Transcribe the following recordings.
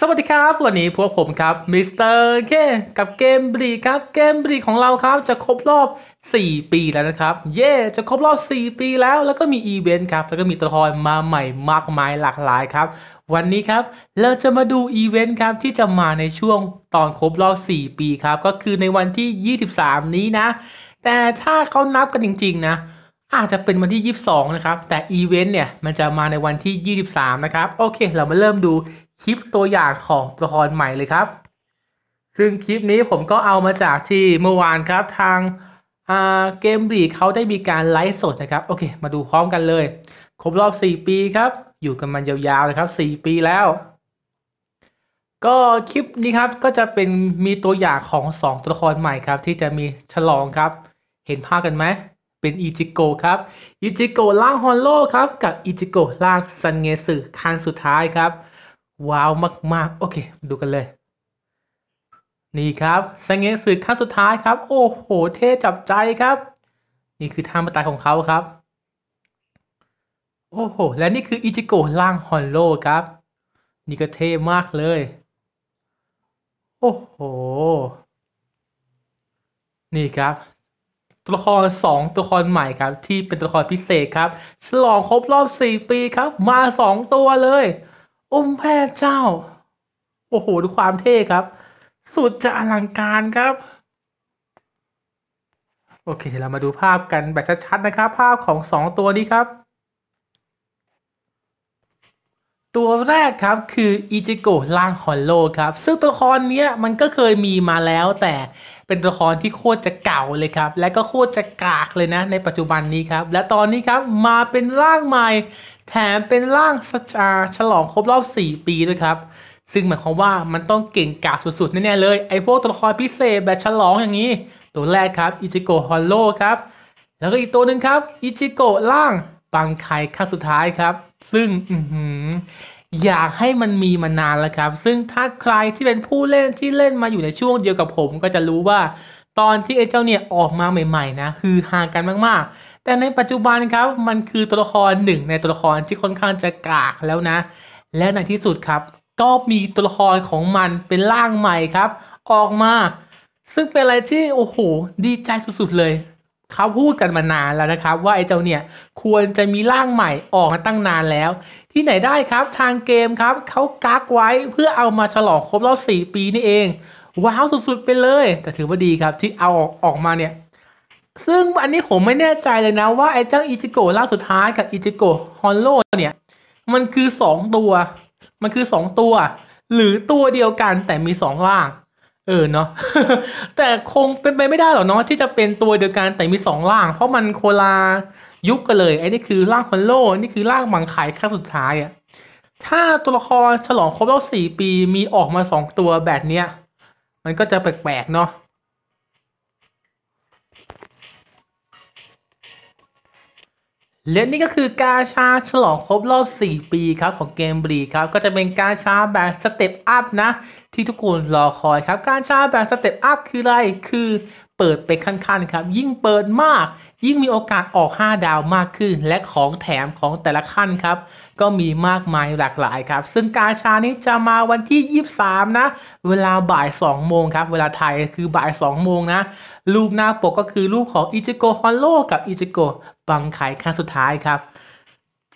สวัสดีครับวันนี้พวกผมครับมิสเตอร์เคกับเกมบรีครับเกมบรีของเราครับจะครบรอบ 4 ปีแล้วนะครับ เย่จะครบรอบ4ปีแล้ว แล้วก็มีอีเวนต์ครับแล้วก็มีตัวละครมาใหม่มากมายหลากหลายครับ วันนี้ครับ เราจะมาดูอีเวนต์ครับที่จะมาในช่วงตอนครบรอบ4 ปีครับก็คือในวันที่ 23นี้นะ แต่ถ้าเขานับ กันจริงๆนะ อาจจะเป็นวันที่ 22นะครับแต่อีเวนต์เนี่ยมันจะมาในวันที่23นะครับโอเคเรามาเริ่มดูคลิปตัวอย่างของตัวละครใหม่เลยครับ ซึ่งคลิปนี้ผมก็เอามาจากที่เมื่อวานครับทางเกมบีเขาได้มีการไลฟ์สดนะครับ โอเค มาดูพร้อมกันเลย ครบรอบ 4 ปีครับ อยู่กันมายาวๆนะครับ 4 ปีแล้ว ก็คลิปนี้ครับก็จะเป็นมีตัวอย่างของ 2 ตัวละครใหม่ครับ ที่จะมีฉลองครับ เห็นภาพกันไหม เป็นอิจิโกครับ อิจิโกล่างฮอลโลครับกับอิจิโกล่างซันเงสึคันสุดท้ายครับว้าวมากๆโอเคดูกันเลย นี่ครับสังเกตส่อขั้นสุดท้ายครับ โอ้โห เท่จับใจครับ นี่คือท่ามาตายของเขาครับโอ้โห และนี่คืออิจิโกะล่างฮอนโลครับนี่ก็เท่มากเลยโอ้โหนี่ครับ ตัวละครสองตัวละครใหม่ครับ ที่เป็นตัวละครพิเศษครับฉลองครบรอบสี่ปีครับ มาสองตัวเลยอมแพทย์เจ้า โอ้โห ดูความเท่ครับ สุดจะอลังการครับ โอเคเรามาดูภาพกันแบบชัดๆนะครับ ภาพของสองตัวนี้ครับ ตัวแรกครับคืออีจิโกะล่างฮอนโลครับ ซึ่งตัวละครนี้มันก็เคยมีมาแล้ว แต่เป็นตัวละครที่โคตรจะเก่าเลยครับ และก็โคตรจะกากเลยนะ ในปัจจุบันนี้ครับ และตอนนี้ครับ มาเป็นร่างใหม่แถมเป็นร่างสจาฉลองครบรอบ 4 ปีด้วยครับ ซึ่งหมายความว่ามันต้องเก่งกาจสุดๆ แน่ๆ เลยไอพวกตัวละครพิเศษแบบฉลองอย่างนี้ ตัวแรกครับ อิจิโกะฮอลโลครับ แล้วก็อีกตัวหนึ่งครับอิจิโกะล่างบางไคขั้นสุดท้ายครับ ซึ่งอืออยากให้มันมีมานานแล้วครับ ซึ่งถ้าใครที่เป็นผู้เล่นที่เล่นมาอยู่ในช่วงเดียวกับผมก็จะรู้ว่า ตอนที่ไอเจ้าเนี่ยออกมาใหม่ ๆ นะคือห่างกันมากแต่ในปัจจุบันครับมันคือตัวละครหนึ่งในตัวละครที่ค่อนข้างจะกากแล้วนะ และในที่สุดครับก็มีตัวละครของมันเป็นร่างใหม่ครับ ออกมาซึ่งเป็นอะไรที่โอ้โหดีใจสุดๆเลยเขาพูดกันมานานแล้วนะครับ ว่าไอ้เจ้าเนี่ยควรจะมีร่างใหม่ออกมาตั้งนานแล้ว ที่ไหนได้ครับ ทางเกมครับเขากักไว้เพื่อเอามาฉลองครบรอบ 4 ปีนี่เองว้าวสุดๆไปเลย แต่ถือว่าดีครับที่เอาออกมาเนี่ยซึ่งอันนี้ผมไม่แน่ใจเลยนะว่าไอ้เจ้าอิจิโกะล่าสุดท้ายกับอิจิโกะฮอนโลเนี่ย มันคือสองตัว มันคือสองตัว หรือตัวเดียวกันแต่มีสองล่าง เออเนาะแต่คงเป็นไปไม่ได้หรอกเนาะที่จะเป็นตัวเดียวกัน แต่มีสองล่าง เพราะมันโคลายุคกันเลยไอ้นี่คือร่างฮอนโลนี่คือร่างบังไข่ครั้งสุดท้ายอะถ้าตัวละครฉลองครบรอบสี่ปีมีออกมาสองตัวแบบเนี้ยมันก็จะแปลกๆเนาะและนี่ก็คือกาชาฉลองครบรอบ 4 ปีครับ ของเกมบลีครับ ก็จะเป็นกาชาแบบสเต็ปอัพนะที่ทุกคนรอคอยครับ กาชาแบบสเต็ปอัพคืออะไร คือเปิดไปขั้นๆครับยิ่งเปิดมากยิ่งมีโอกาสออก 5 ดาวมากขึ้น และของแถมของแต่ละขั้นครับก็มีมากมายหลากหลายครับซึ่งกาชานี้จะมาวันที่ 23 นะ เวลาบ่าย2โมงครับ เวลาไทยคือบ่าย2โมงนะ รูปหน้าปกก็คือรูปของอิจิโกฮอลโล กับอิจิโกบังไครั้นสุดท้ายครับ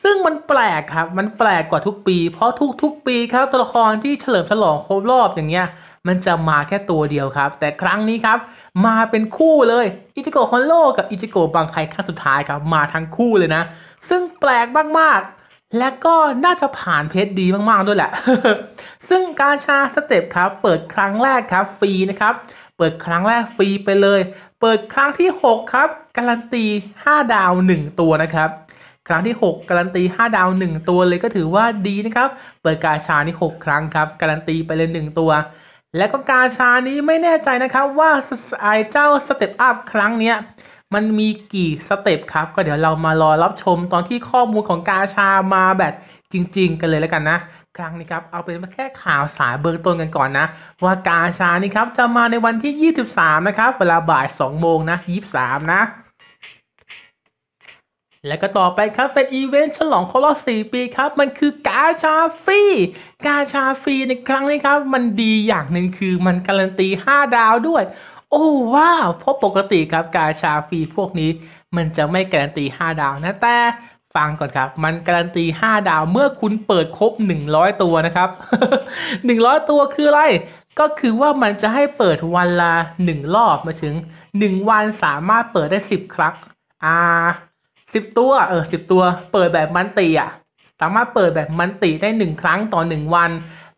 ซึ่งมันแปลกครับมันแปลกกว่าทุกปี เพราะทุกๆ ปีครับตัวละครที่เฉลิมฉลองครบรอบอย่างเงี้ยมันจะมาแค่ตัวเดียวครับ แต่ครั้งนี้ครับ มาเป็นคู่เลย อิจิโกะฮอนโลกับอิจิโกะบางไคครั้งสุดท้ายครับมาทั้งคู่เลยนะ ซึ่งแปลกมากๆ และก็น่าจะผ่านเพชรดีมากๆด้วยแหละ ซึ่งการชาสเต็ปครับเปิดครั้งแรกครับฟรีนะครับ เปิดครั้งแรกฟรีไปเลย เปิดครั้งที่ 6 ครับ การันตี5 ดาว 1 ตัวนะครับ ครั้งที่ 6การันตี5 ดาว 1 ตัวเลยก็ถือว่าดีนะครับ เปิดกาชานี่ 6 ครั้งครับ การันตีไปเลย 1 ตัวและก็กาชานี้ไม่แน่ใจนะครับว่าไอเจ้าสเต็ปอัพครั้งเนี้ยมันมีกี่สเต็ปครับก็เดี๋ยวเรามารอรับชมตอนที่ข้อมูลของกาชามาแบบจริงๆกันเลยแล้วกันนะครั้งนี้ครับเอาเป็นแค่ข่าวสายเบื้องต้นกันก่อนนะว่ากาชานี่ครับจะมาในวันที่ 23 นะครับเวลาบ่าย2โมงนะ23นะและก็ต่อไปครับเป็นอีเวนต์ฉลองครบรอบ4ปีครับ มันคือกาชาฟีกาชาฟีในครั้งนี้ครับ มันดีอย่างหนึ่งคือมันการันตี 5 ดาวด้วย โอ้ว้าว เพราะปกติครับกาชาฟีพวกนี้ มันจะไม่การันตี 5 ดาวนะแต่ฟังก่อนครับ มันการันตี 5 ดาวเมื่อคุณเปิดครบ 100 ตัวนะครับ 100 ตัวคืออะไรก็คือว่ามันจะให้เปิดวันละ1รอบมาถึง 1 วันสามารถเปิดได้ 10 ครั้งอ่าสิบตัว เออสิบตัว เปิดแบบมันตีอ่ะ สามารถเปิดแบบมันตีได้หนึ่งครั้งต่อหนึ่งวัน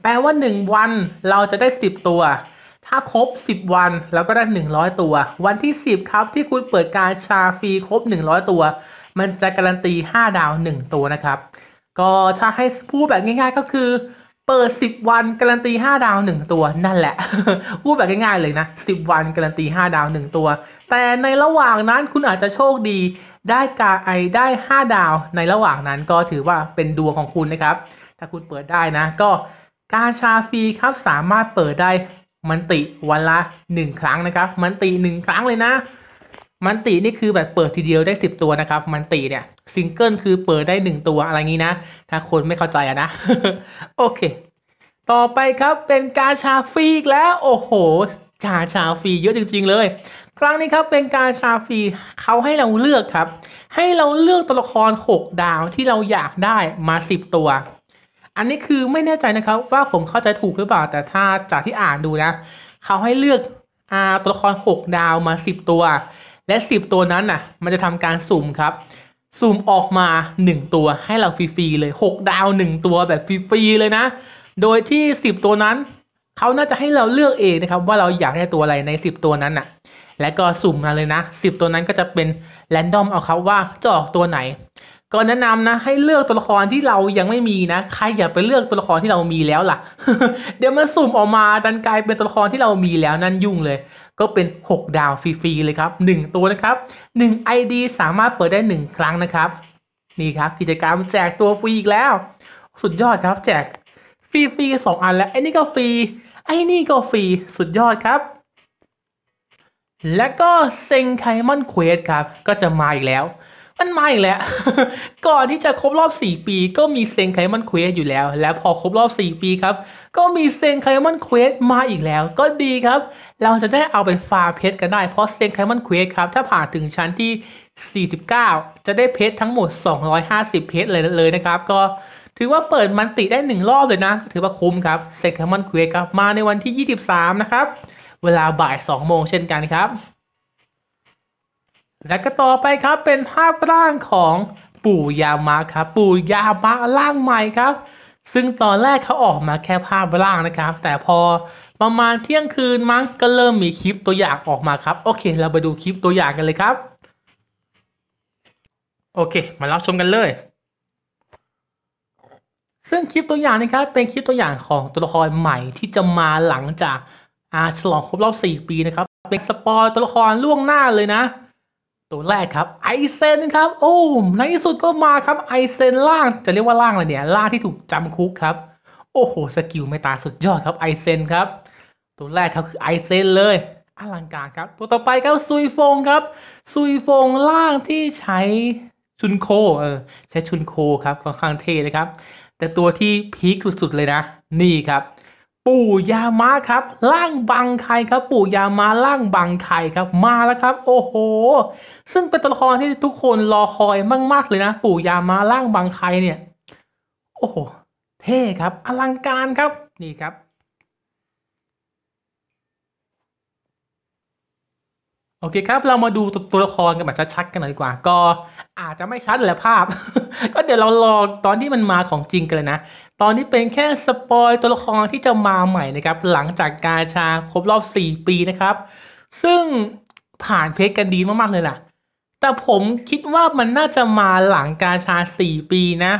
แปลว่าหนึ่งวันเราจะได้สิบตัว ถ้าครบสิบวันเราก็ได้หนึ่งร้อยตัว วันที่สิบครับที่คุณเปิดการชาฟรีครบหนึ่งร้อยตัว มันจะการันตีห้าดาวหนึ่งตัวนะครับ ก็ถ้าให้พูดแบบง่ายๆ ก็คือเปิด 10 วันการันตี 5 ดาว 1 ตัวนั่นแหละพูดแบบง่ายๆเลยนะ 10 วันการันตี 5 ดาว 1 ตัว แต่ในระหว่างนั้นคุณอาจจะโชคดีได้กาไอได้ 5 ดาว ในระหว่างนั้นก็ถือว่าเป็นดวงของคุณนะครับ ถ้าคุณเปิดได้นะ ก็กาชาฟรีครับสามารถเปิดได้มันติวันละ 1 ครั้งนะครับมันติ 1 ครั้งเลยนะมันตีนี่คือแบบเปิดทีเดียวได้ 10 ตัวนะครับ มันตีเนี่ยซิงเกิลคือเปิดได้ 1 ตัวอะไรงี้นะถ้าคนไม่เข้าใจอะนะโอเค ต่อไปครับเป็นกาชาฟรีแล้วโอ้โหกาชาฟรีเยอะจริง ๆ เลย ครั้งนี้ครับเป็นกาชาฟรีเขาให้เราเลือกครับ ให้เราเลือกตัวละคร6ดาวที่เราอยากได้มา10 ตัว อันนี้คือไม่แน่ใจนะครับว่าผมเข้าใจถูกหรือเปล่าแต่ถ้าจากที่อ่านดูนะเขาให้เลือกอาตัวละคร6ดาวมา10ตัวและ 10 ตัวนั้นน่ะ มันจะทำการสุ่มครับ สุ่มออกมา 1 ตัวให้เราฟรีๆเลย 6 ดาว 1 ตัวแบบฟรีๆเลยนะ โดยที่ 10 ตัวนั้น เขาน่าจะให้เราเลือกเองนะครับ ว่าเราอยากได้ตัวอะไรใน 10 ตัวนั้นน่ะ และก็สุ่มมาเลยนะ10 ตัวนั้นก็จะเป็นแรนดอมเอาครับว่าจะออกตัวไหนก็แนะนำนะ ให้เลือกตัวละครที่เรายังไม่มีนะใครอย่าไปเลือกตัวละครที่เรามีแล้วล่ะเดี๋ยวมันสุ่มออกมาดันกลายเป็นตัวละครที่เรามีแล้วนั่นยุ่งเลย ก็เป็น 6 ดาวฟรีๆเลยครับ 1 ตัวนะครับ 1 ID สามารถเปิดได้ 1 ครั้งนะครับ นี่ครับกิจกรรมแจกตัวฟรีอีกแล้ว สุดยอดครับ แจกฟรีๆสองอันแล้วไอ้นี่ก็ฟรีไอ้นี่ก็ฟรีสุดยอดครับและก็เซงไคมอนเควสครับก็จะมาอีกแล้วมันมาอีกแล้ว ก่อนที่จะครบรอบ 4 ปี ก็มีเซนไคมอนเควสอยู่แล้ว แล้วพอครบรอบ 4 ปีครับ ก็มีเซนไคมอนเควสมาอีกแล้ว ก็ดีครับ เราจะได้เอาไปฟาเพชรกันได้ เพราะเซนไคมอนเควสครับ ถ้าผ่านถึงชั้นที่ 49 จะได้เพชรทั้งหมด 250 เพชรเลยเลยนะครับ ก็ถือว่าเปิดมันติได้ 1 รอบเลยนะ ถือว่าคุ้มครับเซงไคมอนเควสครับ มาในวันที่ 23 นะครับ เวลาบ่าย 2 โมงเช่นกันครับและก็ต่อไปครับเป็นภาพร่างของปู่ยามะครับ ปู่ยามะร่างใหม่ครับ ซึ่งตอนแรกเขาออกมาแค่ภาพร่างนะครับ แต่พอประมาณเที่ยงคืนมั้งก็เริ่มมีคลิปตัวอย่างออกมาครับโอเค เราไปดูคลิปตัวอย่างกันเลยครับ โอเคมารับชมกันเลย ซึ่งคลิปตัวอย่างนะครับ เป็นคลิปตัวอย่างของตัวละครใหม่ที่จะมาหลังจากอาฉลองครบรอบ4ปีนะครับเป็นสปอยตัวละครล่วงหน้าเลยนะตัวแรกครับ ไอเซนครับโอ้ในที่สุดก็มาครับไอเซน ล่างจะเรียกว่าล่างเลยเนี่ย ล่างที่ถูกจำคุกครับ โอ้โหสกิลไม่ตาสุดยอดครับไอเซนครับ ตัวแรกครับคือไอเซนเลยอลังการครับ ตัวต่อไปก็ซุยฟงครับซุยฟงล่างที่ใช้ชุนโคเออใช้ชุนโคครับค่อนข้างเท่เลยครับ แต่ตัวที่พีคสุด ๆ เลยนะนี่ครับปู่ยามาครับล่างบังไคครับ ปู่ยามาล่างบังไคครับมาแล้วครับ โอ้โห ซึ่งเป็นตัวละครที่ทุกคนรอคอยมาก ๆเลยนะ ปู่ยามาล่างบังไคเนี่ย โอ้โหเท่ครับ อลังการครับนี่ครับโอเคครับเรามาดูตัวละครกันแบบชัดๆกันหน่อยดีกว่า ก็อาจจะไม่ชัดแหละภาพ ก็เดี๋ยวเรารอตอนที่มันมาของจริงกันเลยนะตอนนี้เป็นแค่สปอยตัวละครที่จะมาใหม่นะครับหลังจากกาชาครบรอบ 4 ปีนะครับ ซึ่งผ่านเพจกันดีมากๆเลยล่ะ แต่ผมคิดว่ามันน่าจะมาหลังกาชา 4 ปีนะ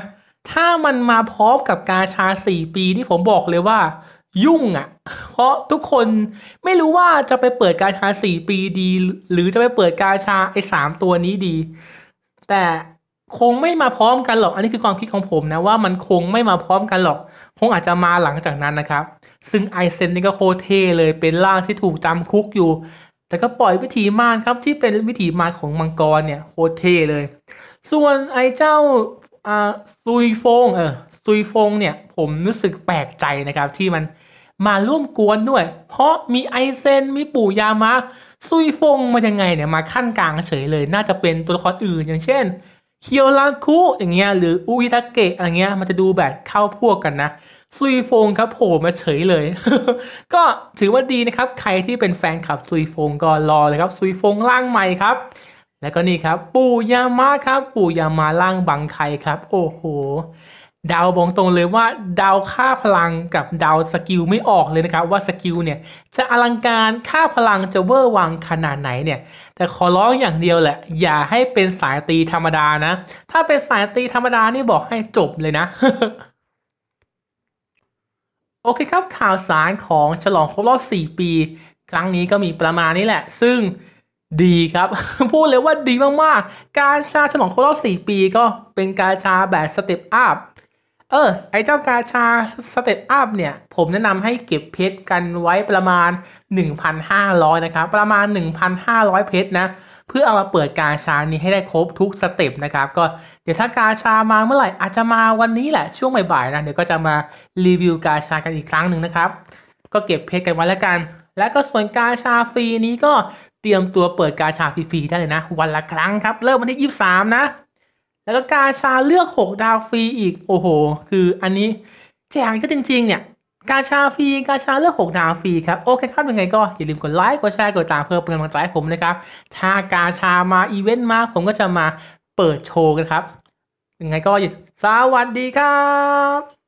ถ้ามันมาพร้อมกับกาชา 4 ปีที่ผมบอกเลยว่ายุ่งอะ่ะ เพราะทุกคนไม่รู้ว่าจะไปเปิดกาชาสี่ปีดี หรือจะไปเปิดกาชาไอ้สามตัวนี้ดี แต่คงไม่มาพร้อมกันหรอก อันนี้คือความคิดของผมนะว่ามันคงไม่มาพร้อมกันหรอก คงอาจจะมาหลังจากนั้นนะครับ ซึ่งไอเซนนี่ก็โคเทเลย เป็นล่างที่ถูกจำคุกอยู่ แต่ก็ปล่อยวิถีมารครับที่เป็นวิถีมารของมังกรเนี่ยโคเทเลย ส่วนไอเจ้าอ่าซุยฟง เออซุยฟงเนี่ยผมรู้สึกแปลกใจนะครับที่มันมาร่วมกวนด้วยเพราะมีไอเซนมีปู่ยามะซุยฟงมายังไงเนี่ยมาขั้นกลางเฉยเลยน่าจะเป็นตัวละครอื่นอย่างเช่นเคียวราคุอย่างเงี้ย หรืออุยทาเกะอะไรเงี้ย มันจะดูแบบเข้าพวกกันนะ ซุยฟงครับโผล่มาเฉยเลย ก็ถือว่าดีนะครับ ใครที่เป็นแฟนคลับซุยฟงก็รอเลยครับซุยฟงร่างใหม่ครับ แล้วก็นี่ครับ ปู่ยามะครับ ปู่ยามะร่างบังไคครับ โอ้โหดาวบอกตรงเลยว่าดาวค่าพลังกับดาวสกิลไม่ออกเลยนะครับว่าสกิลเนี่ยจะอลังการค่าพลังจะเวอร์วังขนาดไหนเนี่ย แต่ขอร้องอย่างเดียวแหละ อย่าให้เป็นสายตีธรรมดานะถ้าเป็นสายตีธรรมดา นี่บอกให้จบเลยนะ โอเคครับข่าวสารของฉลองครบรอบ4ปี ครั้งนี้ก็มีประมาณนี้แหละ ซึ่งดีครับ พูดเลยว่าดีมาก ๆ การชาฉลองครบรอบ4ปีก็เป็นการชาแบบสเต็ปอัพเออไอเจ้ากาชาสเตปอัพเนี่ยผมแนะนำให้เก็บเพชรกันไว้ประมาณ 1,500นะครับประมาณ1,500เพชรนะเพื่อเอามาเปิดกาชานี้ให้ได้ครบทุกสเตปนะครับก็เดี๋ยวถ้ากาชามาเมื่อไหร่ อาจจะมาวันนี้แหละ ช่วงบ่ายๆนะ เดี๋ยวก็จะมารีวิวกาชากันอีกครั้งหนึ่งนะครับ ก็เก็บเพชรกันไว้แล้วกัน และก็ส่วนกาชาฟรีนี้ก็เตรียมตัวเปิดกาชาฟรีๆได้เลยนะ วันละครั้งครับเริ่มวันที่23นะแล้วก็กาชาเลือก 6 ดาวฟรีอีก โอ้โห คืออันนี้แจกก็จริงๆ เนี่ย กาชาฟรีกาชาเลือก 6 ดาวฟรีครับ โอเคครับยังไงก็อย่าลืมกดไลค์กดแชร์กดตามเพื่อเป็นกำลังใจให้ผมนะครับ ถ้ากาชามาอีเวนต์มาผมก็จะมาเปิดโชว์กันครับยังไงก็สวัสดีครับ